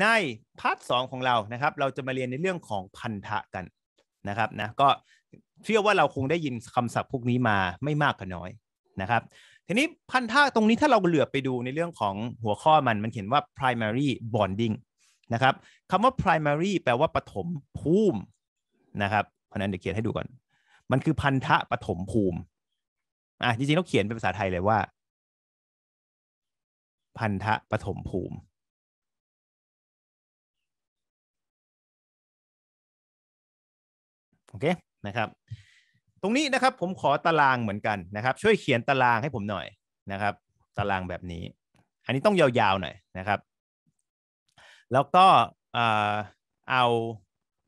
ในพาร์ทสของเรานะครับ เราจะมาเรียนในเรื่องของพันธะกันนะครับนะก็เชื่อว่าเราคงได้ยินคำศัพท์พวกนี้มาไม่มากก็น้อยนะครับ ทีนี้พันธะตรงนี้ถ้าเราเหลือไปดูในเรื่องของหัวข้อมัน มันเขียนว่า primary bonding นะครับคำว่า primary แปลว่าปฐมภูมินะครับ เพราะนั้นเดี๋ยวเขียนให้ดูก่อน มันคือพันธะปฐมภูมิอ่ะจริงๆต้องเขียนเป็นภาษาไทยเลยว่า พันธะปฐมภูมิโอเคนะครับตรงนี้นะครับผมขอตารางเหมือนกันนะครับ ช่วยเขียนตารางให้ผมหน่อยนะครับ ตารางแบบนี้ อันนี้ต้องยาวๆหน่อยนะครับแล้วก็เอา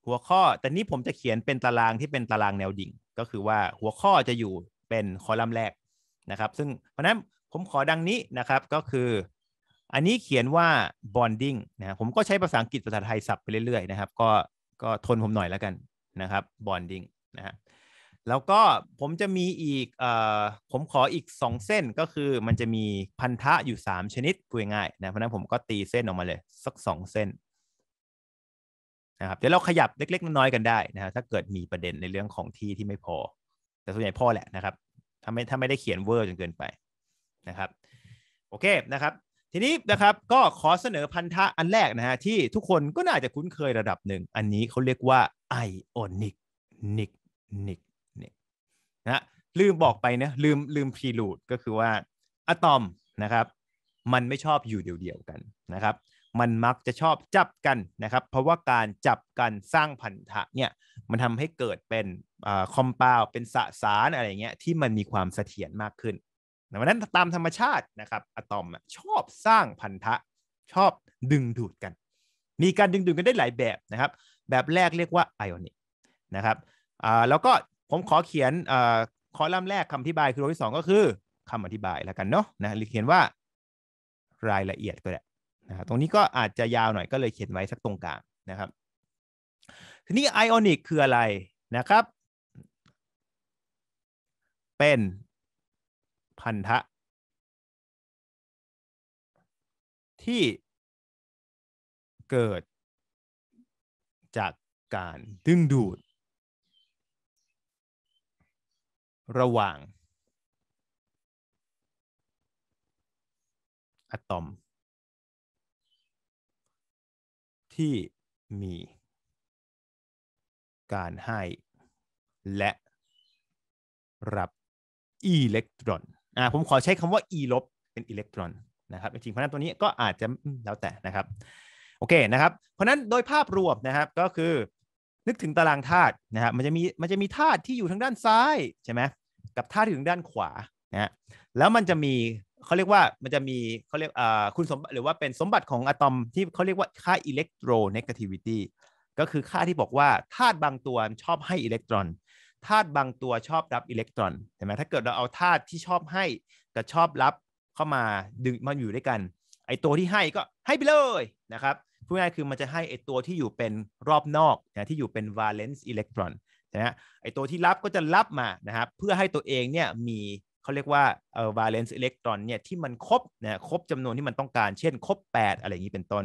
หัวข้อแต่นี้ผมจะเขียนเป็นตารางที่เป็นตารางแนวดิ่ง ก็คือว่าหัวข้อจะอยู่เป็นคอลัมน์แรกนะครับซึ่งเพราะนั้นผมขอดังนี้นะครับก็คืออันนี้เขียนว่า bonding นะผมก็ใช้ภาษาอังกฤษภาษาไทยสับไปเรื่อยๆนะครับก็ก็ทนผมหน่อยแล้วกันนะครับ bonding นะฮะแล้วก็ผมจะมีอีกอผมขออีก 2 เส้นก็คือมันจะมีพันธะอยู่ 3 ชนิดคุยง่ายนะเพราะนั้นผมก็ตีเส้นออกมาเลย สัก 2 เส้นนะครับเดี๋ยวเราขยับเล็ก ๆ น้อยๆกันได้นะฮะถ้าเกิดมีประเด็นในเรื่องของที่ที่ไม่พอ แต่ส่วนใหญ่พอแหละนะครับถ้าไม่ถ้าไม่ได้เขียนเวอร์จนเกินไปนะครับโอเคนะครับทีนี้นะครับก็ขอเสนอพันธะอันแรกนะฮะที่ทุกคนก็น่าจะคุ้นเคยระดับหนึ่ง อันนี้เขาเรียกว่าไอออนิกนิกนิกนิกนะลืมบอกไปนะลืมลืมพรีลูดก็คือว่าอะตอมนะครับมันไม่ชอบอยู่เดียวๆกันนะครับมันมักจะชอบจับกันนะครับเพราะว่าการจับกันสร้างพันธะเนี่ยมันทำให้เกิดเป็นคอมเพลเป็นสสารอะไรเงี้ยที่มันมีความเสถียรมากขึ้นวังนั้นตามธรรมชาตินะครับ อะตอมชอบสร้างพันธะชอบดึงดูดกัน มีการดึงดูดกันได้หลายแบบนะครับ แบบแรกเรียกว่าไอออนิกนะครับแล้วก็ผมขอเขียนอคอลัมน์แรกคำอธิบายคือตัวที่2ก็คือคำอธิบายแล้วกันเนาะนะรเขียนว่ารายละเอียดก็ได้นะครับตรงนี้ก็อาจจะยาวหน่อยก็เลยเขียนไว้สักตรงกลางนะครับทีนี้ไอออนิกคืออะไรนะครับ เป็นพันธะ ที่เกิดจากการดึงดูดระหว่าง อะตอม ที่มีการให้และรับอิเล็กตรอนอ่าผมขอใช้คำว่า e ลบเป็นอิเล็กตรอนนะครับจริงเพราะนั้นตัวนี้ก็อาจจะแล้วแต่นะครับ โอเคนะครับเพราะนั้นโดยภาพรวมนะครับ ก็คือนึกถึงตารางธาตุนะครับมันจะมีมันจะมีธาตุที่อยู่ทางด้านซ้ายใช่ไหมกับธาตุที่อยู่ทางด้านขวานะฮะแล้วมันจะมีเขาเรียกว่ามันจะมีเขาเรียกอ่าคุณสมบัติ หรือว่าเป็นสมบัติของอะตอมที่เขาเรียกว่าค่าอิเล็กโทรเนกาทิวิตี้ก็คือค่าที่บอกว่าธาตุบางตัวชอบให้อิเล็กตรอนธาตุบางตัวชอบรับอิเล็กตรอนใช่ไหมถ้าเกิดเราเอาธาตุที่ชอบให้กับชอบรับเข้ามาดึงมาอยู่ด้วยกัน ไอตัวที่ให้ก็ให้ไปเลยนะครับพูดง่ายคือมันจะให้ไอตัว ที่อยู่เป็นรอบนอกนะที่อยู่เป็นวาเลนซ์อิเล็กตรอนนะฮะไอตัวที่รับก็จะรับมานะครับเพื่อให้ตัวเองเนี่ยมีเขาเรียกว่าเอ่อวาเลนซ์อิเล็กตรอนเนี่ยที่มันครบนะครบจำนวนที่มันต้องการ เช่น ครบ 8 อะไรอย่างนี้เป็นต้น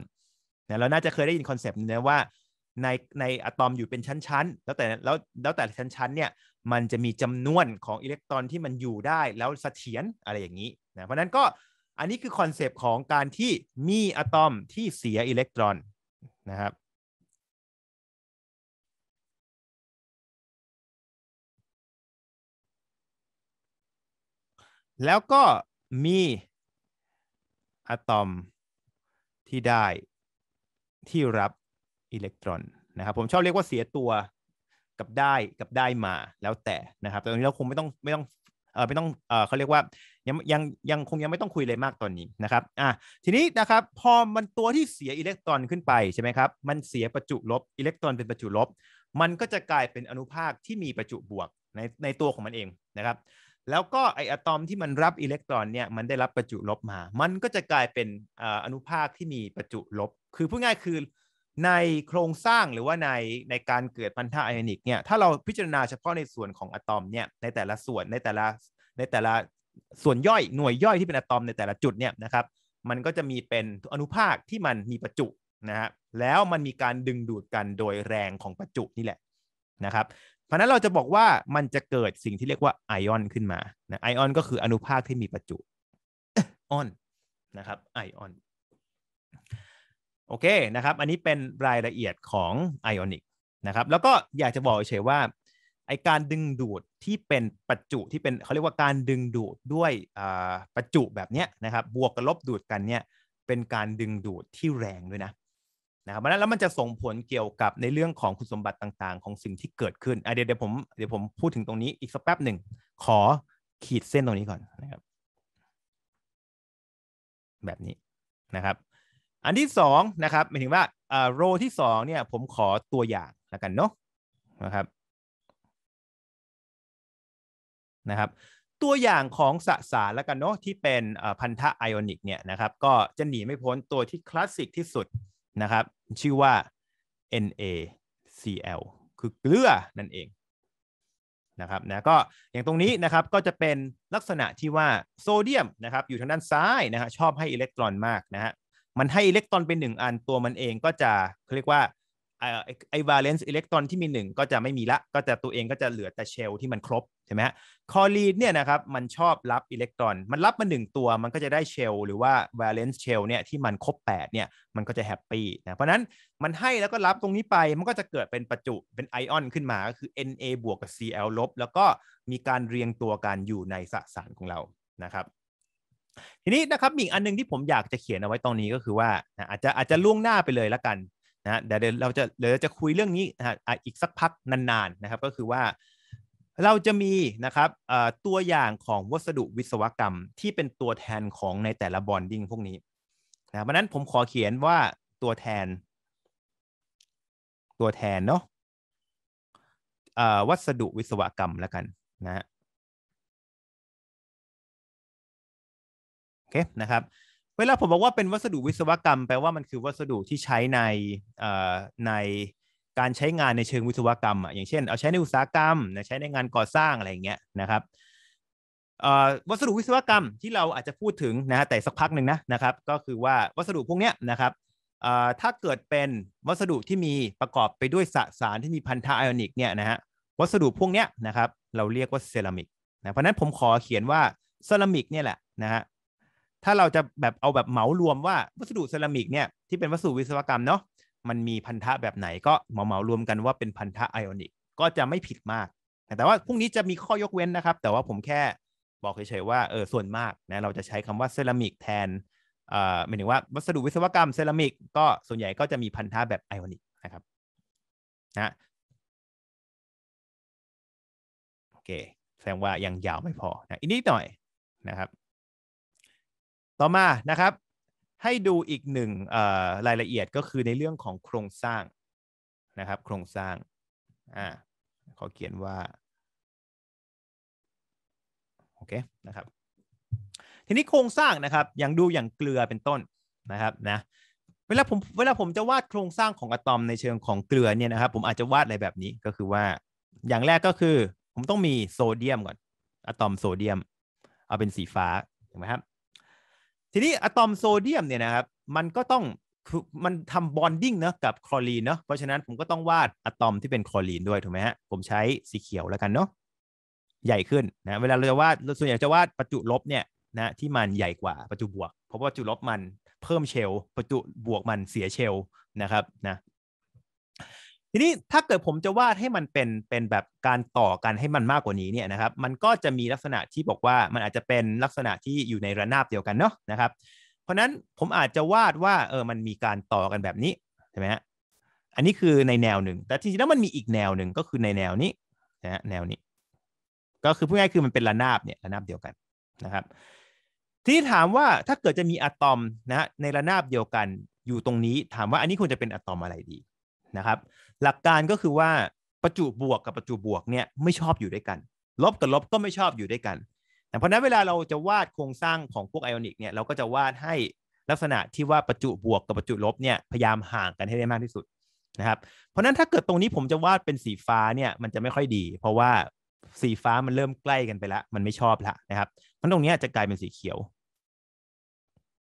นะเราน่าจะเคยได้ยินคอนเซปต์นี้นะว่าในในอะตอมอยู่เป็นชั้นๆ แล้วแต่แล้วแล้วแต่ชั้นๆ เนี่ยมันจะมีจำนวนของอิเล็กตรอนที่มันอยู่ได้แล้วเสถียรอะไรอย่างนี้นะเพราะนั้นก็อันนี้คือคอนเซปต์ของการที่มีอะตอมที่เสียอิเล็กตรอนนะครับ แล้วก็มีอะตอมที่ได้ที่รับอิเล็กตรอนนะครับผมชอบเรียกว่าเสียตัวกับได้กับได้มาแล้วแต่นะครับแต่ตอนนี้เราคงไม่ต้องไม่ต้องเออไม่ต้องเออเขาเรียกว่ายังยังยังคงยังไม่ต้องคุยเลยมากตอนนี้นะครับอ่ะทีนี้นะครับพอมันตัวที่เสียอิเล็กตรอนขึ้นไปใช่ไหมครับมันเสียประจุลบอิเล็กตรอนเป็นประจุลบ มันก็จะกลายเป็นอนุภาคที่มีประจุบวกในในตัวของมันเองนะครับแล้วก็ไออะตอมที่มันรับอิเล็กตรอนเนี่ยมันได้รับประจุลบมา มันก็จะกลายเป็นอนุภาคที่มีประจุลบคือพูดง่ายคือในโครงสร้างหรือว่าในในการเกิดพันธะไอออนิก เนี่ยถ้าเราพิจารณาเฉพาะในส่วนของอะตอม เนี่ยในแต่ละส่วนในแต่ละในแต่ละส่วนย่อยหน่วยย่อยที่เป็นอะตอมในแต่ละจุดเนี่ยนะครับ มันก็จะมีเป็นอนุภาคที่มันมีประจุนะฮะแล้วมันมีการดึงดูดกันโดยแรงของประจุนี่แหละนะครับเพราะนั้นเราจะบอกว่ามันจะเกิดสิ่งที่เรียกว่าไอออน ขึ้นมาไอออนก็คืออนุภาคที่มีประจุออนนะครับ ไอออนโอเคนะครับอันนี้เป็นรายละเอียดของ i อ n i c นะครับ แล้วก็อยากจะบอกเฉยว่าไอการดึงดูดที่เป็นประจุที่เป็นเขาเรียกว่าการดึงดูดด้วยประจุแบบเนี้ยนะครับบวกกับลบดูดกันเนี่ยเป็นการดึงดูดที่แรงด้วยนะนะครับแล้วมันจะส่งผลเกี่ยวกับในเรื่องของคุณสมบัติต่างๆ ของสิ่งที่เกิดขึ้นเดี๋ยวเดี๋ยวผมเดี๋ยวผมพูดถึงตรงนี้อีกสักแป๊บหนึ่งขอขีดเส้นตรงนี้ก่อนนะครับ แบบนี้นะครับอันที่สองนะครับหมายถึงว่าอ่าโรที่สองเนี่ยผมขอตัวอย่างแล้วกันเนาะนะครับนะครับ ตัวอย่างของสสารแล้วกันเนาะที่เป็นพันธะไอออนิกเนี่ยนะครับก็จะหนีไม่พ้นตัวที่คลาสสิกที่สุดนะครับ ชื่อว่า NaCl คือเกลือนั่นเองนะครับนะก็อย่างตรงนี้นะครับก็จะเป็นลักษณะที่ว่าโซเดียมนะครับอยู่ทางด้านซ้ายนะฮะชอบให้อิเล็กตรอนมากนะฮะมันให้อิเล็กตรอนเป็นหนึ่งอันตัวมันเองก็จะเขาเรียกว่า ไอวาเลนซ์อิเล็กตรอนที่มีหนึ่งก็จะไม่มีละก็จะตัวเองก็จะเหลือแต่เชลที่มันครบใช่ไหมฮะคอลีนเนี่ยนะครับมันชอบรับอิเล็กตรอน มันรับมาหนึ่งตัวมันก็จะได้เชลหรือว่าวาเลนซ์เชลเนี่ยที่มันครบ8เนี่ยมันก็จะแฮปปี้นะเพราะนั้นมันให้แล้วก็รับตรงนี้ไปมันก็จะเกิดเป็นประจุเป็นไอออนขึ้นมา ก็คือ Na บวกกับ Cl ลบแล้วก็มีการเรียงตัวกันอยู่ในสสารของเรานะครับทีนี้นะครับอีกอันนึงที่ผมอยากจะเขียนเอาไว้ตรงนี้ก็คือว่าอาจจะอาจจะล่วงหน้าไปเลยละกัน นะเดี๋ยวเราจะเดี๋ยวจะคุยเรื่องนี้นะอีกสักพักนานๆ นะครับ ก็คือว่า เราจะมีนะครับตัวอย่างของวัสดุวิศวกรรมที่เป็นตัวแทนของในแต่ละบอนดิ้งพวกนี้นะเพราะนั้นผมขอเขียนว่าตัวแทน ตัวแทนเนาะวัสดุวิศวกรรมแล้วกันนะอเคนะครับเวลาผมบอกว่าเป็นวัสดุวิศวกรรมแปลว่ามันคือวัสดุที่ใช้ในในการใช้งานในเชิงวิศวกรรมอ่ะอย่างเช่นเอาใช้ในอุตสาหกรรมใช้ในงานก่อสร้างอะไรอย่างเงี้ยนะครับวัสดุวิศวกรรมที่เราอาจจะพูดถึงนะฮะแต่สักพักหนึ่งนะนะครับก็คือว่าวัสดุพวกเนี้ยนะครับถ้าเกิดเป็นวัสดุที่มีประกอบไปด้วยสสารที่มีพันธะไอออนิกเนี่ยนะฮะวัสดุพวกเนี้ยนะครับเราเรียกว่าเซรามิกนะเพราะนั้นผมขอเขียนว่าเซรามิกเนี่ยแหละนะฮะถ้าเราจะแบบเอาแบบเหมารวมว่าวัสดุเซรามิกเนี่ยที่เป็นวัสดุวิศวกรรมเนาะมันมีพันธะแบบไหนก็เหมาเหมารวมกันว่าเป็นพันธะไอออนิกก็จะไม่ผิดมาก แต่ว่าพรุ่งนี้จะมีข้อยกเว้นนะครับ แต่ว่าผมแค่บอกเฉยๆว่าเออส่วนมากนะเราจะใช้คำว่าเซรามิกแทนเอ่อหมายถึงว่าวัสดุวิศวกรรมเซรามิกก็ส่วนใหญ่ก็จะมีพันธะแบบไอออนิกนะครับนะโอเคแสดงว่ายังยาวไม่พอนะอีกนิดหน่อยนะครับต่อมานะครับ ให้ดูอีกหนึ่งรายละเอียดก็คือในเรื่องของโครงสร้างนะครับ โครงสร้างอ่าขอเขียนว่า โอเคนะครับ ทีนี้โครงสร้างนะครับอย่างดูอย่างเกลือเป็นต้นนะครับนะเวลาผมเวลาผมจะวาดโครงสร้างของอะตอมในเชิงของเกลือเนี่ยนะครับ ผมอาจจะวาดอะไรแบบนี้ก็คือว่า อย่างแรกก็คือผมต้องมีโซเดียมก่อนอะตอมโซเดียม เอาเป็นสีฟ้าถูกไหมครับทีนี้อะตอมโซเดียมเนี่ยนะครับมันก็ต้องมันทำบอนดิ้งเนาะกับคลอรีนเนาะเพราะฉะนั้นผมก็ต้องวาดอะตอมที่เป็นคลอรีนด้วยถูกไหมฮะ ผมใช้สีเขียวแล้วกันเนาะใหญ่ขึ้นนะเวลาเราจะวาดส่วนใหญ่จะวาดประจุลบเนี่ยนะที่มันใหญ่กว่าประจุบวกเพราะว่าประจุลบมันเพิ่มเชลประจุบวกมันเสียเชลนะครับนะทีนี้ถ้าเกิดผมจะวาดให้มันเป็นเป็นแบบการต่อกันให้มันมากกว่านี้เนี่ยนะครับ มันก็จะมีลักษณะที่บอกว่ามันอาจจะเป็นลักษณะที่อยู่ในระนาบเดียวกันเนาะนะครับ เพราะนั้นผมอาจจะวาดว่าเออมันมีการต่อกันแบบนี้ใช่ไหมฮะอันนี้คือในแนวหนึ่งแต่จริง้แล้วมันมีอีกแนวหนึ่งก็คือในแนวนี้นะฮะแนวนี้ ก็คือพูดง่ายคือมันเป็นระนาบเนี่ยระนาบเดียวกันนะครับ ที่ถามว่าถ้าเกิดจะมีอะตอมนะในระนาบเดียวกันอยู่ตรงนี้ ถามว่าอันนี้ควรจะเป็นอะตอมอะไรดีนะครับหลักการก็คือว่าประจุบวกกับประจุบวกเนี่ยไม่ชอบอยู่ด้วยกัน ลบกับลบก็ไม่ชอบอยู่ด้วยกันแต่เพราะนั้นเวลาเราจะวาดโครงสร้างของพวกไอออนิกเนี่ย เราก็จะวาดให้ลักษณะที่ว่าประจุบวกกับ ประจุลบเนี่ยพยายามห่างกันให้ได้มากที่สุดนะครับ เพราะนั้นถ้าเกิดตรงนี้ผมจะวาดเป็นสีฟ้าเนี่ยมันจะไม่ค่อยดี เพราะว่าสีฟ้ามันเริ่มใกล้กันไปแล้วมันไม่ชอบละนะครับเพรันตรงนี้จะกลายเป็นสีเขียว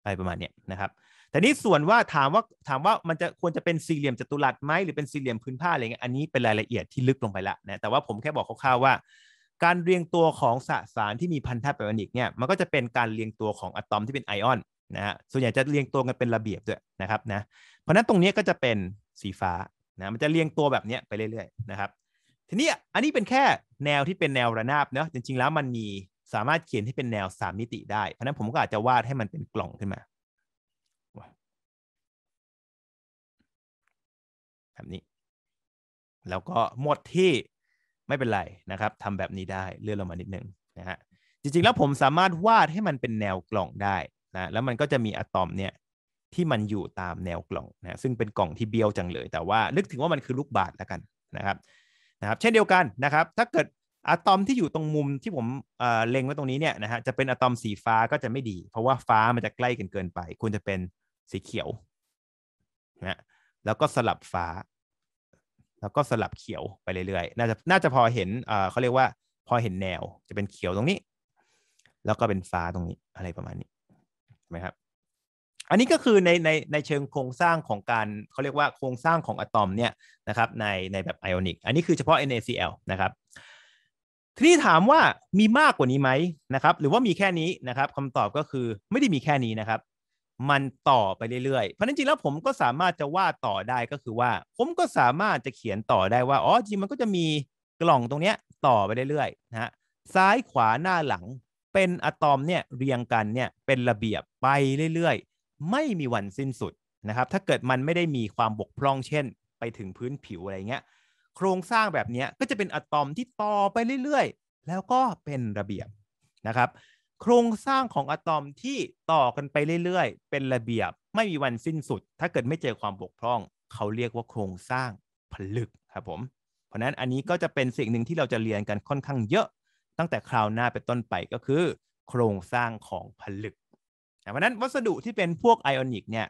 อะไรประมาณนี้นะครับแต่นี่ส่วนว่าถามว่าถามว่ามันจะควรจะเป็นสี่เหลี่ยมจัตุรัสไหมหรือเป็นสี่เหลี่ยมพื้นผ้าอะไรเงี้ยอันนี้เป็นรายละเอียดที่ลึกลงไปละนะแต่ว่าผมแค่บอกคร่าวๆว่า การเรียงตัวของสสารที่มีพันธะไปวานิกเนี่ยมันก็จะเป็นการเรียงตัวของอะตอมที่เป็นไอออนนะฮะส่วนใหญ่จะเรียงตัวกันเป็นระเบียบด้วยนะครับนะเพราะนั้นตรงนี้ก็จะเป็นสีฟ้านะมันจะเรียงตัวแบบนี้ไปเรื่อยๆนะครับทีนี้อันนี้เป็นแค่แนวที่เป็นแนวระนาบเนาะจริงๆแล้วมันมีสามารถเขียนให้เป็นแนว 3 มิติได้เพราะนั้นผมก็อาจจะวาดให้มันเป็นกล่องขึ้นมาแบบนี้แล้วก็หมดที่ไม่เป็นไรนะครับทำแบบนี้ได้เลื่อนลงมานิดนึงนะฮะจริงๆแล้วผมสามารถวาดให้มันเป็นแนวกล่องได้นะแล้วมันก็จะมีอะตอมเนี่ยที่มันอยู่ตามแนวกล่องนะซึ่งเป็นกล่องที่เบี้ยวจังเลย แต่ว่านึกถึงว่ามันคือลูกบาศกแล้วกันนะครับนะครับ เช่นเดียวกันนะครับ ถ้าเกิดอะตอมที่อยู่ตรงมุมที่ผมเเล็งไว้ตรงนี้เนี่ยนะฮะจะเป็นอะตอมสีฟ้าก็จะไม่ดี เพราะว่าฟ้ามันจะใกล้กันเกินไป ควรจะเป็นสีเขียวนะแล้วก็สลับฟ้า แล้วก็สลับเขียวไปเรื่อยๆน่าจะน่าจะพอเห็นเขาเรียกว่า พอเห็นแนวจะเป็นเขียวตรงนี้ แล้วก็เป็นฟ้าตรงนี้อะไรประมาณนี้ใช่ไหมครับอันนี้ก็คือในในในเชิงโครงสร้างของการเขาเรียกว่าโครงสร้างของอะตอมเนี่ยนะครับ ในในแบบไอออนิกอันนี้คือเฉพาะ NaCl นะครับ ทีนี้ถามว่ามีมากกว่านี้ไหมนะครับ หรือว่ามีแค่นี้นะครับคำตอบก็คือไม่ได้มีแค่นี้นะครับมันต่อไปเรื่อยๆ เพราะนั้นจริงแล้วผมก็สามารถจะวาดต่อได้ก็คือว่าผมก็สามารถจะเขียนต่อได้ว่าอ๋อจริงมันก็จะมีกล่องตรงเนี้ยต่อไปเรื่อยๆนะฮะซ้ายขวาหน้าหลังเป็นอะตอมเนี่ยเรียงกันเนี่ยเป็นระเบียบไปเรื่อยๆ ไม่มีวันสิ้นสุดนะครับ ถ้าเกิดมันไม่ได้มีความบกพร่องเช่น ไปถึงพื้นผิวอะไรเงี้ยโครงสร้างแบบนี้ก็จะเป็นอะตอมที่ต่อไปเรื่อยๆ แล้วก็เป็นระเบียบนะครับโครงสร้างของอะตอมที่ต่อกันไปเรื่อยๆ เป็นระเบียบไม่มีวันสิ้นสุด ถ้าเกิดไม่เจอความบกพร่อง เขาเรียกว่าโครงสร้างผลึกครับผม เพราะนั้นอันนี้ก็จะเป็นสิ่งหนึ่งที่เราจะเรียนกันค่อนข้างเยอะ ตั้งแต่คราวหน้าเป็นต้นไปก็คือโครงสร้างของผลึกเพราะนั้นวัสดุที่เป็นพวกไอออนิกเนี่ย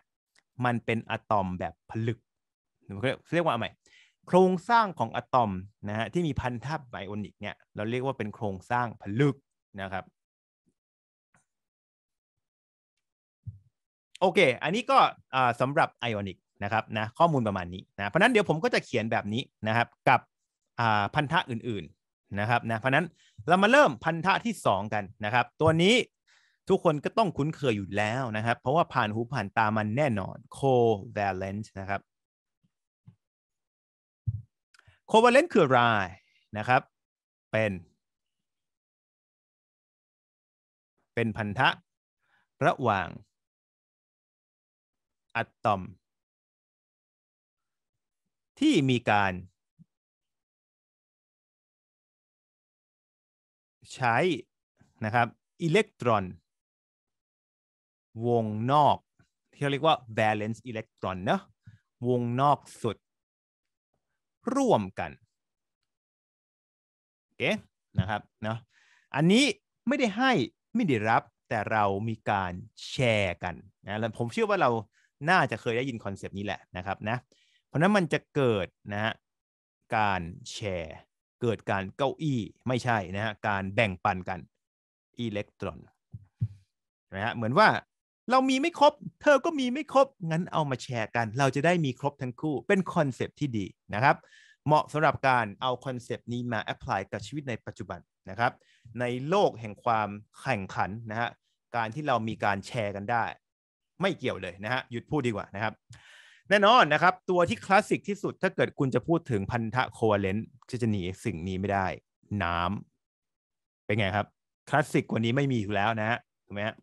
มันเป็นอะตอมแบบผลึก เรียกว่าอะไรโครงสร้างของอะตอมนะฮะที่มีพันธะไอออนิกเนี่ยเราเรียกว่าเป็นโครงสร้างผลึกนะครับโอเค อันนี้ก็สำหรับ i อ n i c นะครับนะข้อมูลประมาณนี้นะเพราะนั้นเดี๋ยวผมก็จะเขียนแบบนี้นะครับกับพันธะอื่นๆนะครับนะเพราะนั้นเรามาเริ่มพันธะที่ 2 กันนะครับ ตัวนี้ทุกคนก็ต้องคุ้นเคยอยู่แล้วนะครับ เพราะว่าผ่านหูผ่านตามันแน่นอน covalent นะครับ covalent คืออะไรนะครับเป็น เป็นพันธะระหว่างอะตอมที่มีการ ใช้ นะครับอิเล็กตรอน วงนอก ที่เราเรียกว่า valence เล็ก t r o n เนะวงนอกสุด ร่วมกันโอเคนะครับเนาะอันนี้ไม่ได้ให้ไม่ได้รับแต่เรามีการแชร์กันนะผมเชื่อว่าเราน่าจะเคยได้ยินคอนเซปต์นี้แหละนะครับนะเพราะนั้นมันจะเกิดนะฮะการแชร์เกิดการเก้าอี้ไม่ใช่นะฮะการแบ่งปันกันอิเล็กตรอนนะฮะเหมือนว่าเรามีไม่ครบเธอก็มีไม่ครบงั้นเอามาแชร์กัน เราจะได้มีครบทั้งคู่เป็นคอนเซปที่ดีนะครับเหมาะสำหรับการเอาคอนเซปต์นี้มาแอพพลายกับชีวิตในปัจจุบันนะครับ ในโลกแห่งความแข่งขันนะฮะการที่เรามีการแชร์กันได้ไม่เกี่ยวเลยนะฮะหยุดพูดดีกว่านะครับ แน่นอนนะครับ ตัวที่คลาสสิกที่สุดถ้าเกิดคุณจะพูดถึงพันธะโคเวเลนต์จะหนีสิ่งนี้ไม่ได้ น้ำ เป็นไงครับคลาสสิกกว่านี้ไม่มีอยู่แล้วนะฮะถูกไหมฮะ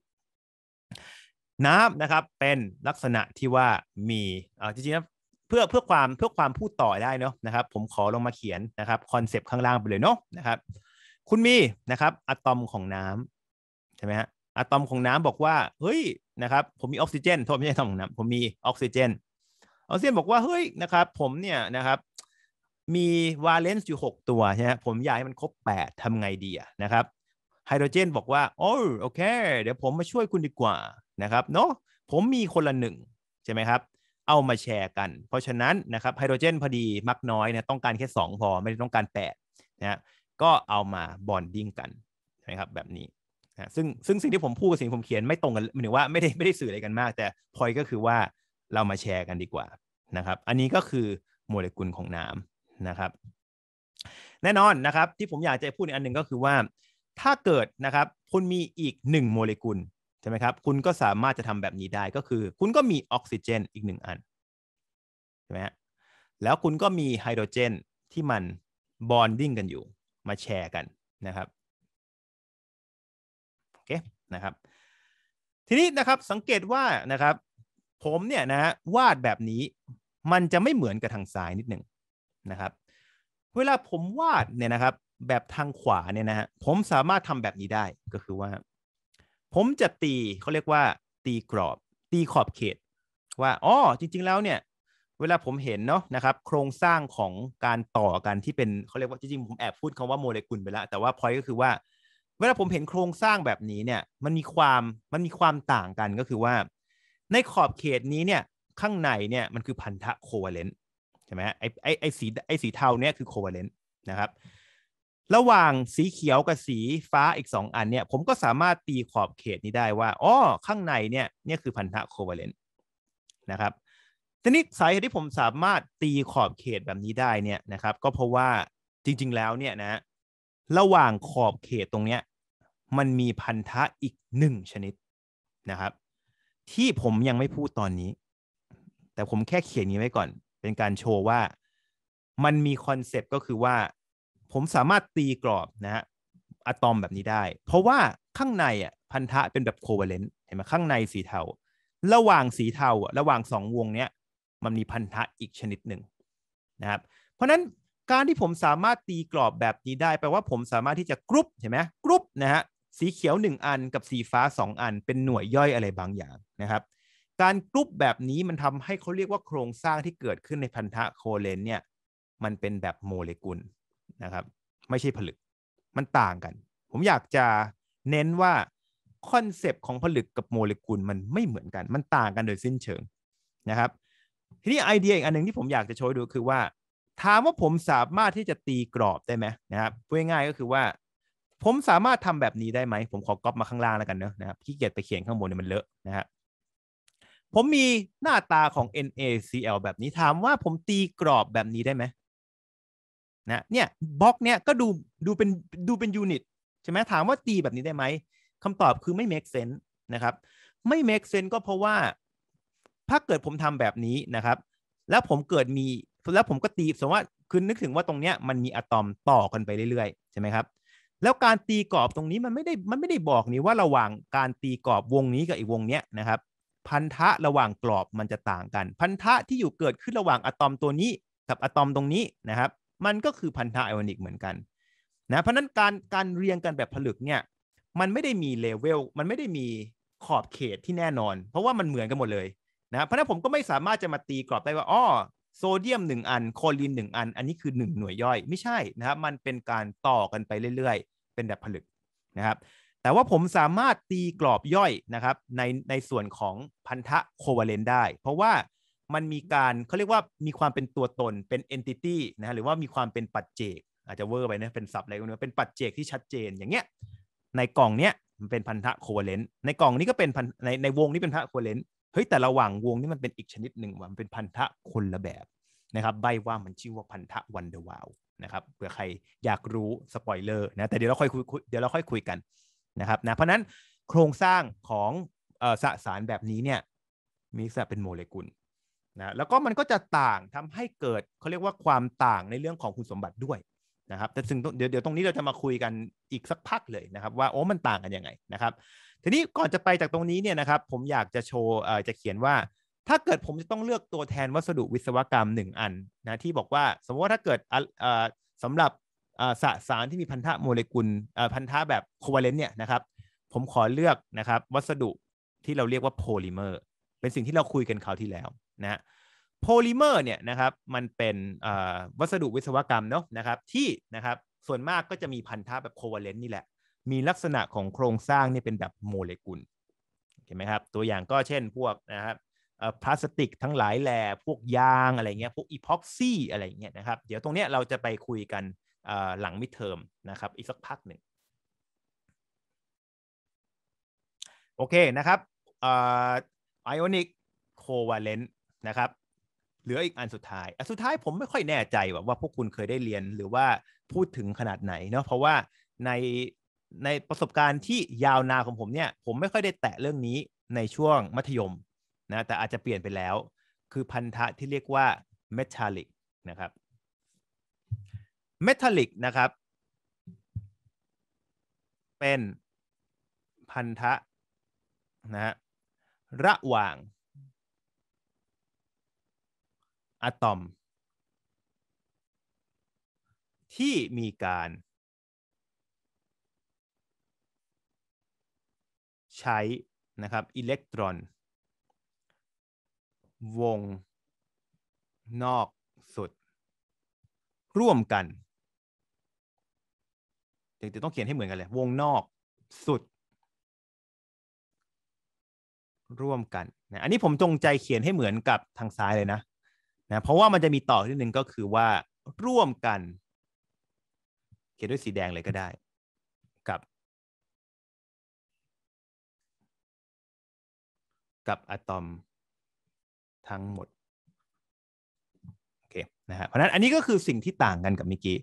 น้ำนะครับเป็นลักษณะที่ว่ามีอ่าจริงๆนะเพื่อเพื่อความเพื่อความพูดต่อได้เนาะนะครับผมขอลงมาเขียนนะครับคอนเซปต์ข้างล่างไปเลยเนาะนะครับ คุณมีนะครับ อะตอมของน้ำใช่ไหมฮะอะตอมของน้ำบอกว่าเฮ้ยนะครับผมมีออกซิเจนโทษไม่ใช่อะตอมของน้ำผมมีออกซิเจนออกซิเจนบอกว่าเฮ้ยนะครับ ผมเนี่ยนะครับ มีวาเลนซ์อยู่ 6 ตัวใช่ไหมผมอยากให้มันครบ 8 ทำไงดีอะนะครับไฮโดรเจนบอกว่า โอ้โอเค เดี๋ยวผมมาช่วยคุณดีกว่านะครับเนาะผมมีคนละหนึ่งใช่ไหมครับ เอามาแชร์กัน เพราะฉะนั้นนะครับไฮโดรเจนพอดีมักน้อยนะต้องการแค่ 2 พอไม่ได้ต้องการ8นะก็เอามาบอนดิ้งกันนะครับแบบนี้นะซึ่ง ซึ่งสิ่งที่ผมพูดกับสิ่งผมเขียนไม่ตรงกันหมายถึงว่าไม่ได้ไม่ได้สื่ออะไรกันมาก แต่พอยก็คือว่าเรามาแชร์กันดีกว่านะครับ อันนี้ก็คือโมเลกุลของน้ำนะครับ แน่นอนนะครับที่ผมอยากจะพูดอีกอันหนึ่งก็คือว่าถ้าเกิดนะครับคุณมีอีก 1 โมเลกุลใช่ไหมครับ คุณก็สามารถจะทำแบบนี้ได้ก็คือ คุณก็มีออกซิเจนอีกหนึ่งอันใช่ไหมฮะแล้วคุณก็มีไฮโดรเจนที่มันบอนดิ้งกันอยู่มาแชร์กันนะครับเก๊นะครับทีนี้นะครับสังเกตว่านะครับ ผมเนี่ยนะวาดแบบนี้มันจะไม่เหมือนกับทางซ้ายนิดหนึ่งนะครับ เวลาผมวาดเนี่ยนะครับแบบทางขวาเนี่ยนะฮะผมสามารถทำแบบนี้ได้ก็คือว่า ผมจะตีเขาเรียกว่า ตีกรอบ ตีขอบเขตว่าอ๋อจริงๆแล้วเนี่ย เวลาผมเห็นเนาะนะครับ โครงสร้างของการต่อกันที่เป็นเขาเรียกว่าจริงๆผมแอบพูดคำว่าโมเลกุลไปแล้ว แต่ว่าพอยก็คือว่าเวลาผมเห็นโครงสร้างแบบนี้เนี่ยมันมีความมันมีความต่างกันก็คือว่า ในขอบเขตนี้เนี่ยข้างในเนี่ยมันคือพันธะโคเวเลนต์ใช่ไหมไอไอไอสีไอสีเทาเนี่ยคือโคเวเลนต์นะครับ ระหว่างสีเขียวกับสีฟ้าอีก 2 อันเนี่ยผมก็สามารถตีขอบเขตนี้ได้ว่าอ๋อข้างในเนี่ยเนี่ยคือพันธะโคเวเลนต์นะครับทีนี้สายที่ผมสามารถตีขอบเขตแบบนี้ได้เนี่ยนะครับ ก็เพราะว่าจริง ๆ แล้วเนี่ยนะระหว่างขอบเขตตรงเนี้ยมันมีพันธะอีกหนึ่งชนิดนะครับ ที่ผมยังไม่พูดตอนนี้ แต่ผมแค่เขียนนี้ไว้ก่อนเป็นการโชว์ว่ามันมีคอนเซปต์ก็คือว่า ผมสามารถตีกรอบนะฮะอะตอมแบบนี้ได้ เพราะว่าข้างในอ่ะพันธะเป็นแบบโคเวเลนต์เห็นไหมข้างในสีเทาระหว่างสีเทาระหว่างสองวงเนี้ยมันมีพันธะอีกชนิดหนึ่งนะครับ เพราะนั้นการที่ผมสามารถตีกรอบแบบนี้ได้ แปลว่าผมสามารถที่จะกรุ๊ปเห็นไหมกรุ๊ปนะฮะสีเขียว 1 อันกับสีฟ้า 2 อัน เป็นหน่วยย่อยอะไรบางอย่างนะครับ การกรุ๊ปแบบนี้มันทำให้เขาเรียกว่าโครงสร้างที่เกิดขึ้นในพันธะโคเลนเนี่ยมันเป็นแบบโมเลกุลนะครับไม่ใช่ผลึกมันต่างกัน ผมอยากจะเน้นว่าคอนเซปต์ของผลึกกับโมเลกุลมันไม่เหมือนกัน มันต่างกันโดยสิ้นเชิงนะครับทีนี้ไอเดีย อีกอันหนึ่งที่ผมอยากจะโชว์ดูคือว่าถามว่าผมสามารถที่จะตีกรอบได้ไหมนะครับพูดง่ายก็คือว่าผมสามารถทำแบบนี้ได้ไหมผมขอก๊อปมาข้างล่างแล้วกันเนอะนะครับขี้เกียจไปเขียนข้างบนเนี่ยมันเลอะนะครับผมมีหน้าตาของ NaCl แบบนี้ถามว่าผมตีกรอบแบบนี้ได้ไหมนะเนี่ยบล็อกเนี่ยก็ดูดูเป็นดูเป็นยูนิตใช่ไหมถามว่าตีแบบนี้ได้ไหมคำตอบคือไม่ make sense นะครับไม่ make sense ก็เพราะว่า ถ้าเกิดผมทำแบบนี้นะครับ แล้วผมเกิดมีแล้วผมก็ตีสมมติว่าคือนึกถึงว่าตรงเนี้ยมันมีอะตอมต่อกันไปเรื่อยๆใช่ไหมครับ แล้วการตีกรอบตรงนี้มันไม่ได้มันไม่ได้บอกนี่ว่าระหว่างการตีกรอบวงนี้กับอีกวงเนี้ยนะครับ พันธะระหว่างกรอบมันจะต่างกัน พันธะที่อยู่เกิดขึ้นระหว่างอะตอมตัวนี้ กับอะตอมตรงนี้นะครับมันก็คือพันธะไอออนิกเหมือนกันนะเพราะนั้นการการเรียงกันแบบผลึกเนี่ยมันไม่ได้มีเลเวลมันไม่ได้มีขอบเขตที่แน่นอน เพราะว่ามันเหมือนกันหมดเลยนะเพราะนั้นผมก็ไม่สามารถจะมาตีกรอบได้ว่าอ๋อโซเดียม 1 อันโคลิน1 อันอันนี้คือ 1 หน่วยย่อยไม่ใช่นะครับมันเป็นการต่อกันไปเรื่อย ๆ เป็นแบบผลึกนะครับแต่ว่าผมสามารถตีกรอบย่อยนะครับในในส่วนของพันธะโควาเลนได้ เพราะว่ามันมีการเขาเรียกว่ามีความเป็นตัวตนเป็นเอนติตี้นะหรือว่ามีความเป็นปัจเจก อาจจะเวอร์ไปนะเป็นสับอะไรก็ไม่รู้เป็นปัจเจกที่ชัดเจนอย่างเงี้ยในกล่องเนี้ยมันเป็นพันธะโควาเลนในกล่องนี้ก็เป็นในในวงนี้เป็นพันธะโควาเลนเฮ้ยแต่ระหว่างวงนี่มันเป็นอีกชนิดหนึ่งว่ามันเป็นพันธะคนละแบบนะครับ ใบว่ามันชื่อว่าพันธะวันเดอร์วาวนะครับเผื่อใครอยากรู้สปอยเลอร์นะแต่เดี๋ยวเราค่อยคุยเดี๋ยวเราค่อยคุยกันนะครับนะเพราะนั้นโครงสร้างของสสารแบบนี้เนี่ยมีสัะเป็นโมเลกุลนะแล้วก็มันก็จะต่างทำให้เกิดเขาเรียกว่าความต่างในเรื่องของคุณสมบัติด้วยนะครับ แต่ซึ่งเดี๋ยวเดี๋ยวตรงนี้เราจะมาคุยกันอีกสักพักเลยนะครับ ว่าโอ้มันต่างกันยังไงนะครับทีนี้ก่อนจะไปจากตรงนี้เนี่ยนะครับผมอยากจะโชว์จะเขียนว่าถ้าเกิดผมจะต้องเลือกตัวแทนวัสดุวิศวกรรมหนึ่งอันนะที่บอกว่าสมมติว่าถ้าเกิดสำหรับสสารที่มีพันธะโมเลกุลพันธะแบบโคเวเลนต์เนี่ยนะครับผมขอเลือกนะครับวัสดุที่เราเรียกว่าโพลิเมอร์เป็นสิ่งที่เราคุยกันคราวที่แล้วนะโพลิเมอร์เนี่ยนะครับมันเป็นวัสดุวิศวกรรมเนาะนะครับที่นะครับส่วนมากก็จะมีพันธะแบบโคเวเลนต์นี่แหละมีลักษณะของโครงสร้างนี่เป็นแบบโมเลกุลเห็นไหมครับตัวอย่างก็เช่นพวกนะครับพลาสติกทั้งหลายแหล่พวกยางอะไรเงี้ยพวกอีพ็อกซี่อะไรเงี้ยนะครับเดี๋ยวตรงเนี้ยเราจะไปคุยกันหลังมิดเทอมนะครับอีกสักพักหนึ่งโอเคนะครับไอออนิกโควาเลนต์นะครับเหลืออีกอันสุดท้ายอันสุดท้ายผมไม่ค่อยแน่ใจว่าพวกคุณเคยได้เรียนหรือว่าพูดถึงขนาดไหนเนาะเพราะว่าในในประสบการณ์ที่ยาวนานของผมเนี่ย ผมไม่ค่อยได้แตะเรื่องนี้ในช่วงมัธยมนะ แต่อาจจะเปลี่ยนไปแล้ว คือพันธะที่เรียกว่าเมทัลลิกนะครับเมทัลลิกนะครับ เป็นพันธะ นะฮะระหว่าง อะตอม ที่มีการใช้นะครับ อิเล็กตรอน วงนอกสุด ร่วมกัน เดี๋ยวต้องเขียนให้เหมือนกันเลยวงนอกสุด ร่วมกันนะอันนี้ผมจงใจเขียนให้เหมือนกับทางซ้ายเลยนะนะเพราะว่ามันจะมีต่อที่หนึ่งก็คือว่า ร่วมกัน เขียนด้วยสีแดงเลยก็ได้กับกับอะตอมทั้งหมดโอเคนะฮะเพราะนั้นอันนี้ก็คือสิ่งที่ต่างกันกับเมื่อกี้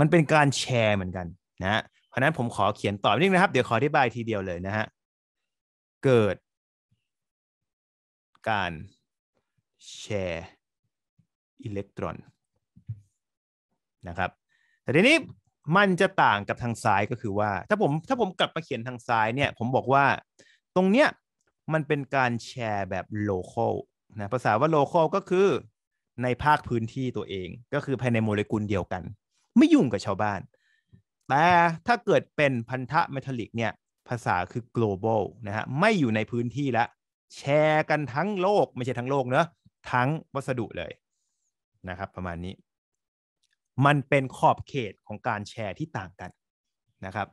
มันเป็นการแชร์เหมือนกันนะเพราะนั้นผมขอเขียนต่อนิดนึงนะครับเดี๋ยวขออธิบายทีเดียวเลยนะฮะเกิดการแชร์อิเล็กตรอนนะครับแต่ทีนี้มันจะต่างกับทางซ้ายก็คือว่าถ้าผมถ้าผมกลับมาเขียนทางซ้ายเนี่ยผมบอกว่าตรงเนี้ยมันเป็นการแชร์แบบโลเคอลนะ ภาษาว่าโลเคอลก็คือในภาคพื้นที่ตัวเอง ก็คือภายในโมเลกุลเดียวกัน ไม่ยุ่งกับชาวบ้าน แต่ถ้าเกิดเป็นพันธะเมทัลลิกเนี่ย ภาษาคือ global นะฮะ ไม่อยู่ในพื้นที่ละ แชร์กันทั้งโลก ไม่ใช่ทั้งโลกเนะ ทั้งวัสดุเลยนะครับ ประมาณนี้ มันเป็นขอบเขตของการแชร์ที่ต่างกันนะครับ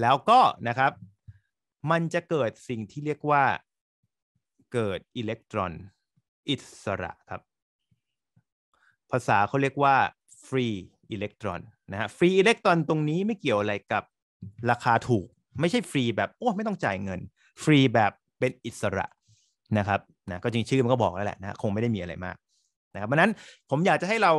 แล้วก็นะครับมันจะเกิดสิ่งที่เรียกว่า เกิดอิเล็กตรอนอิสระครับ ภาษาเขาเรียกว่าฟรีอิเล็กตรอนนะฮะฟรีอิเล็กตรอนตรงนี้ไม่เกี่ยวอะไรกับราคาถูก ไม่ใช่ฟรีแบบโอ้ไม่ต้องจ่ายเงิน ฟรีแบบเป็นอิสระ นะครับนะก็จริงชื่อมันก็บอกแล้วแหละนะคงไม่ได้มีอะไรมากนะครับเพราะนั้นผมอยากจะให้เรา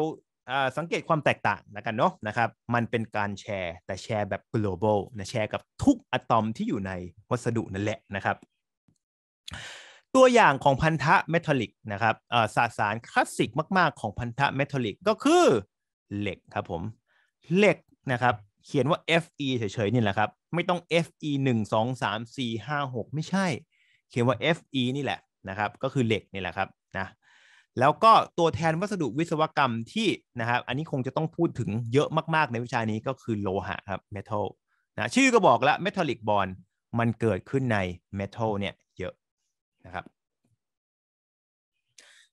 สังเกตความแตกต่างนะกันเนาะนะครับ มันเป็นการแชร์แต่แชร์แบบ global นะแชร์กับทุกอะตอมที่อยู่ในวัสดุนั่นแหละนะครับ ตัวอย่างของพันธะเมทัลลิกนะครับสาสารคลาสสิกมาก ๆ ของพันธะเมทัลลิกก็คือเหล็กครับผม เหล็กนะครับ เขียนว่า fe เฉยๆ นี่แหละครับ ไม่ต้อง fe 1 2 3 4 5 6 ไม่ใช่ เขียนว่า fe นี่แหละนะครับ ก็คือเหล็กนี่แหละครับนะแล้วก็ตัวแทนวัสดุวิศวกรรมที่นะครับ อันนี้คงจะต้องพูดถึงเยอะมากๆ ในวิชานี้ก็คือโลหะครับเมทัลนะชื่อก็บอกแล้วเมทัลลิกบอลมันเกิดขึ้นในเมทัลเนี่ยเยอะนะครับ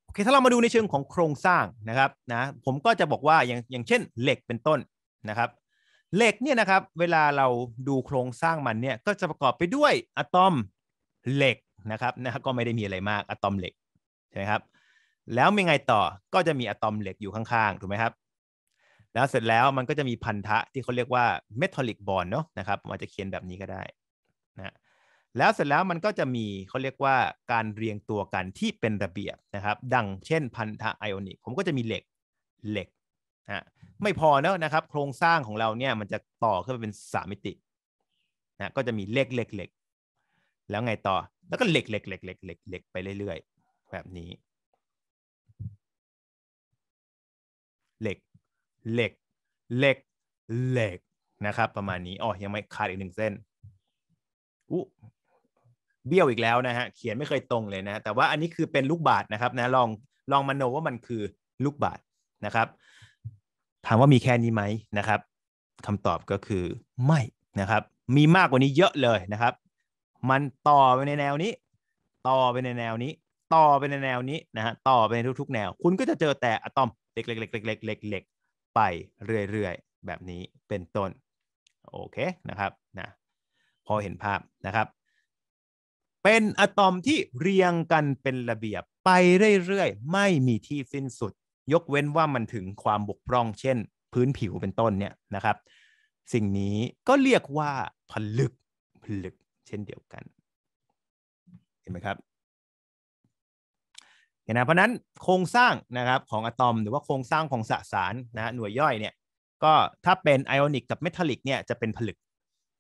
โอเคถ้าเรามาดูในเชิงของโครงสร้างนะครับนะผมก็จะบอกว่าอย่างอย่างเช่นเหล็กเป็นต้นนะครับเหล็กเนี่ยนะครับเวลาเราดูโครงสร้างมันเนี่ย ก็จะประกอบไปด้วยอะตอมเหล็กนะครับนะก็ไม่ได้มีอะไรมากอะตอมเหล็กใช่ไหมครับแล้วมีไงต่อก็จะมีอะตอมเหล็กอยู่ข้างๆ ถูกไหมครับ แล้วเสร็จแล้วมันก็จะมีพันธะที่เขาเรียกว่าเมทัลลิกบอลเนาะนะครับมันจะเขียนแบบนี้ก็ได้นะ แล้วเสร็จแล้วมันก็จะมีเขาเรียกว่าการเรียงตัวกันที่เป็นระเบียบนะครับ ดังเช่นพันธะ ไอออนิกผมก็จะมีเหล็ก เหล็กนะไม่พอเนาะนะครับ โครงสร้างของเราเนี่ยมันจะต่อขึ้นไปเป็นสามิตินะ ก็จะมีเหล็กเหล็กเหล็ก แล้วไงต่อ แล้วก็เหล็กเหล็กเหล็กเหล็กเหล็กเหล็กไปเรื่อยๆ แบบนี้เหล็ก เหล็ก เหล็ก เหล็ก นะครับ ประมาณนี้ อ๋อ ยังไม่ขาดอีกหนึ่งเส้นอู้เบี้ยวอีกแล้วนะฮะ เขียนไม่เคยตรงเลยนะ แต่ว่าอันนี้คือเป็นลูกบาทนะครับนะ ลอง ลองมโนว่ามันคือลูกบาทนะครับ ถามว่ามีแค่นี้ไหมนะครับคำตอบก็คือไม่นะครับ มีมากกว่านี้เยอะเลยนะครับ มันต่อไปในแนวนี้ ต่อไปในแนวนี้ ต่อไปในแนวนี้นะฮะ ต่อไปในทุกๆแนว คุณก็จะเจอแต่อะตอมเล็กๆเล็กๆเล็กๆๆไป เรื่อย ๆ แบบนี้ เป็นต้นโอเคนะครับนะพอเห็นภาพนะครับ เป็นอะตอมที่เรียงกันเป็นระเบียบ ไปเรื่อย ๆ ไม่มีที่สิ้นสุด ยกเว้นว่ามันถึงความบกพร่อง เช่น พื้นผิวเป็นต้นเนี่ยนะครับ สิ่งนี้ก็เรียกว่าผลึกผลึก เช่นเดียวกัน เห็นไหมครับนะเพราะนั้นโครงสร้างนะครับของอะตอมหรือว่าโครงสร้างของสสารนะหน่วยย่อยเนี่ยก็ถ้าเป็นไอออนิกกับเมทัลลิกเนี่ยจะเป็นผลึก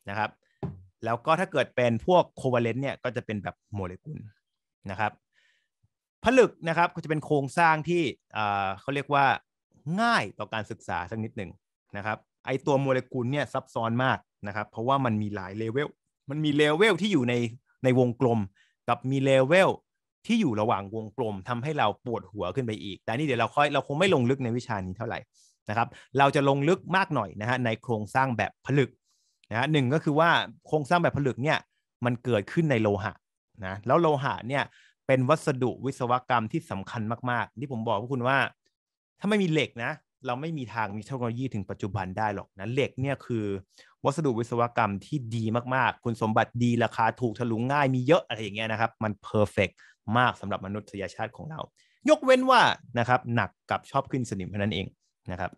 นะครับแล้วก็ถ้าเกิดเป็นพวกโคเวเลนต์เนี่ยก็จะเป็นแบบโมเลกุลนะครับผลึกนะครับก็จะเป็นโครงสร้างที่เขาเรียกว่าง่ายต่อการศึกษาสักนิดหนึ่งนะครับไอตัวโมเลกุลเนี่ยซับซ้อนมากนะครับเพราะว่ามันมีหลายเลเวลมันมีเลเวลที่อยู่ในในวงกลม กับมีเลเวลที่อยู่ระหว่างวงกลมทำให้เราปวดหัวขึ้นไปอีก แต่นี่เดี๋ยวเราค่อยเราคงไม่ลงลึกในวิชานี้เท่าไหร่นะครับ เราจะลงลึกมากหน่อยนะฮะในโครงสร้างแบบผลึกนะฮะหนึ่งก็คือว่าโครงสร้างแบบผลึกเนี่ยมันเกิดขึ้นในโลหะนะแล้วโลหะเนี่ยเป็นวัสดุวิศวกรรมที่สำคัญมากๆที่ผมบอกพวกคุณว่าถ้าไม่มีเหล็กนะ เราไม่มีทางมีเทคโนโลยีถึงปัจจุบันได้หรอกนะเหล็กเนี่ยคือวัสดุวิศวกรรมที่ดีมากๆ คุณสมบัติดีราคาถูกถลุงง่ายมีเยอะอะไรอย่างเงี้ยนะครับมันเพอร์เฟกมากสำหรับมนุษยชาติของเรา ยกเว้นว่านะครับหนักกับชอบขึ้นสนิมเท่านั้นเองนะครับ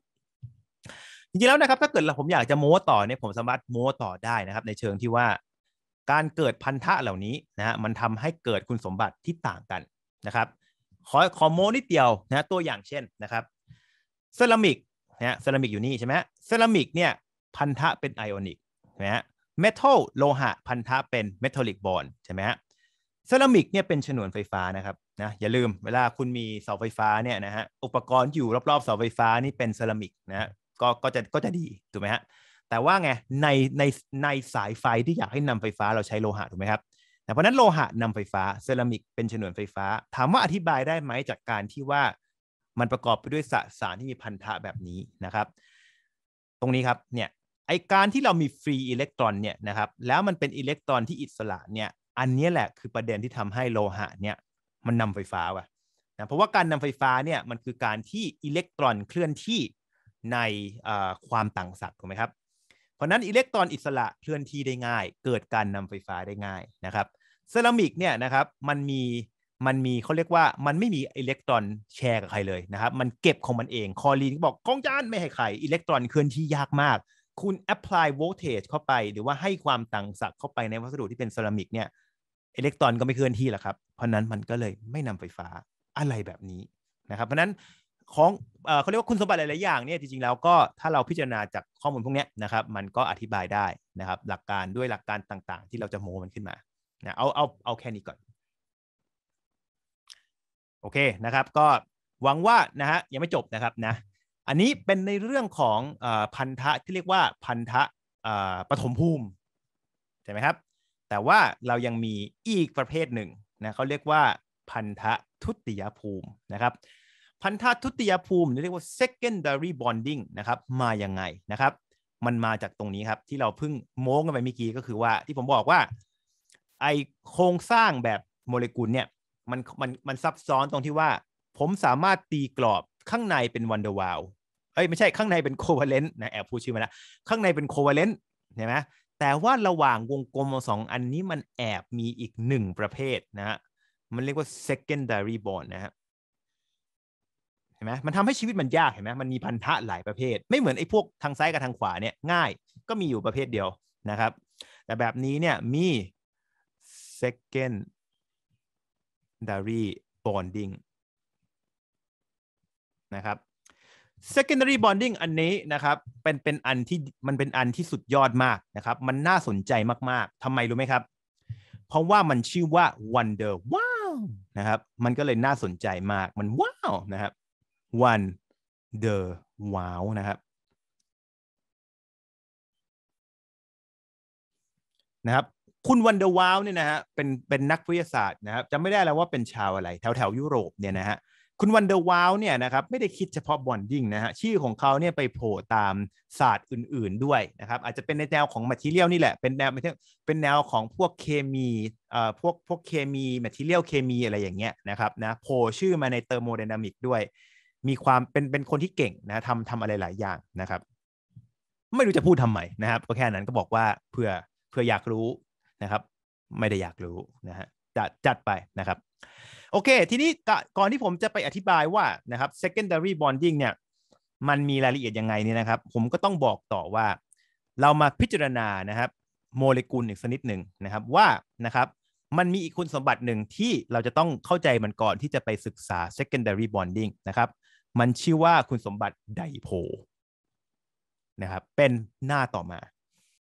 จริงๆแล้วนะครับถ้าเกิดเราผมอยากจะโม้ต่อเนี่ยผมสามารถโม้ต่อได้นะครับ ในเชิงที่ว่าการเกิดพันธะเหล่านี้นะฮะมันทำให้เกิดคุณสมบัติที่ต่างกันนะครับขอขอโม้นิดเดียวนะตัวอย่างเช่นนะครับเซรามิกนะเซรามิกอยู่นี่ใช่ไหมเซรามิกเนี่ยพันธะเป็นไอออนิกนะฮะเมทัลโลหะพันธะเป็นเมทัลลิกบอลใช่ไหมฮะเซรามิกเนี่ยเป็นฉนวนไฟฟ้านะครับนะอย่าลืมเวลาคุณมีเสาไฟฟ้าเนี่ยนะฮะอุปกรณ์อยู่รอบๆเสาไฟฟ้านี่เป็นเซรามิกนะก็ก็จะก็จะดีถูกไหมฮะแต่ว่าไงในในในสายไฟที่อยากให้นำไฟฟ้าเราใช้โลหะถูกไหมครับเพราะนั้นโลหะนำไฟฟ้าเซรามิกเป็นฉนวนไฟฟ้า ถามว่าอธิบายได้ไหมจากการที่ว่ามันประกอบไปด้วยสสารที่มีพันธะแบบนี้นะครับ ตรงนี้ครับเนี่ยไอการที่เรามีฟรีอิเล็กตรอนเนี่ยนะครับแล้วมันเป็นอิเล็กตรอนที่อิสระเนี่ยอันนี้แหละคือประเด็นที่ทำให้โลหะเนี่ยมันนำไฟฟ้าว่ะนะเพราะว่าการนำไฟฟ้าเนี่ยมันคือการที่อิเล็กตรอนเคลื่อนที่ในความต่างศักย์ถูกไหมครับเพราะนั้นอิเล็กตรอนอิสระเคลื่อนที่ได้ง่าย เกิดการนำไฟฟ้าได้ง่ายนะครับเซรามิกเนี่ยนะครับมันมีมันมีเขาเรียกว่ามันไม่มีอิเล็กตรอนแชร์กับใครเลยนะครับมันเก็บของมันเองคอลีนบอกกองจานไม่ให้ใครอิเล็กตรอนเคลื่อนที่ยากมาก คุณแอพพลายโวลเทจเข้าไปหรือว่าให้ความต่างศักย์เข้าไปในวัสดุที่เป็นเซรามิกเนี่ยอิเล็กตรอนก็ไม่เคลื่อนที่ละครับ เพราะนั้นมันก็เลยไม่นำไฟฟ้าอะไรแบบนี้นะครับ เพราะนั้นของเขาเรียกว่าคุณสมบัติหลายๆอย่างเนี่ยจริงๆแล้วก็ถ้าเราพิจารณาจากข้อมูลพวกนี้นะครับ มันก็อธิบายได้นะครับ หลักการด้วยหลักการต่างๆที่เราจะโมมันขึ้นมานะเอาเอาเอาแค่นี้ก่อนโอเคนะครับก็หวังว่านะฮะยังไม่จบนะครับนะอันนี้เป็นในเรื่องของพันธะที่เรียกว่าพันธะปฐมภูมิใช่ไหมครับแต่ว่าเรายังมีอีกประเภทหนึ่งนะเขาเรียกว่าพันธะทุติยภูมินะครับ พันธะทุติยภูมิเรียกว่า secondary bonding นะครับมาอย่างไงนะครับ มันมาจากตรงนี้ครับ ที่เราเพิ่งโม้กันไปเมื่อกี้ก็คือว่าที่ผมบอกว่า ไอโครงสร้างแบบโมเลกุลเนี่ยมันมันมันซับซ้อนตรงที่ว่า ผมสามารถตีกรอบข้างในเป็นวันเดอร์วาลเอ้ยไม่ใช่ข้างในเป็นโคเวเลนต์นะแอบพูดชื่อมาแล้วข้างในเป็นโคเวเลนต์ใช่ไหมแต่ว่าระหว่างวงกลมสองอันนี้มันแอบมีอีกหนึ่งประเภทนะฮะ มันเรียกว่า secondary bond นะฮะ เห็นไหมมันทำให้ชีวิตมันยาก เห็นไหมมันมีพันธะหลายประเภท ไม่เหมือนไอ้พวกทางซ้ายกับทางขวาเนี่ยง่าย ก็มีอยู่ประเภทเดียวนะครับ แต่แบบนี้เนี่ยมี secondary bonding นะครับ secondary bonding อันนี้นะครับ เป็นเป็นอันที่มันเป็นอันที่สุดยอดมากนะครับ มันน่าสนใจมากๆทำไม รู้ไหมครับ เพราะว่ามันชื่อว่า wonder wow นะครับ มันก็เลยน่าสนใจมาก มันว้าวนะครับ wonder wow นะครับนะครับ คุณวันเดอร์วาวเนี่ยนะฮะเป็นเป็นนักวิทยาศาสตร์นะครับจะไม่ได้แล้วว่าเป็นชาวอะไร แถวแถวยุโรปเนี่ยนะฮะคุณวันเดอร์วาวเนี่ยนะครับ ไม่ได้คิดเฉพาะบอนดิ้งนะฮะชื่อของเขาเนี่ยไปโผล่ตามศาสตร์อื่นๆด้วยนะครับ อาจจะเป็นในแนวของแมทเทียลนี่แหละเป็นแนวเป็นแนวของพวกเคมีเอ่อพวกพวกเคมีแมทเทียลเคมีอะไรอย่างเงี้ยนะครับนะโผล่ชื่อมาในเทอร์โมเดนามิกด้วย มีความเป็นเป็นคนที่เก่งนะทำทำอะไรหลายอย่างนะครับ ไม่รู้จะพูดทำไมนะครับก็แค่นั้นก็บอกว่าเพื่อเพื่ออยากรู้นะครับ ไม่ได้อยากรู้นะฮะจัดจัดไปนะครับโอเค ทีนี้ก่อนที่ผมจะไปอธิบายว่านะครับ secondary bonding เนี่ยมันมีรายละเอียดยังไงเนี่ยนะครับ ผมก็ต้องบอกต่อว่าเรามาพิจารณานะครับโมเลกุลอีกสนิดหนึ่งนะครับว่านะครับมันมีอีกคุณสมบัติหนึ่งที่เราจะต้องเข้าใจมันก่อนที่จะไปศึกษา secondary bonding นะครับมันชื่อว่าคุณสมบัติไดโพนะครับเป็นหน้าต่อมา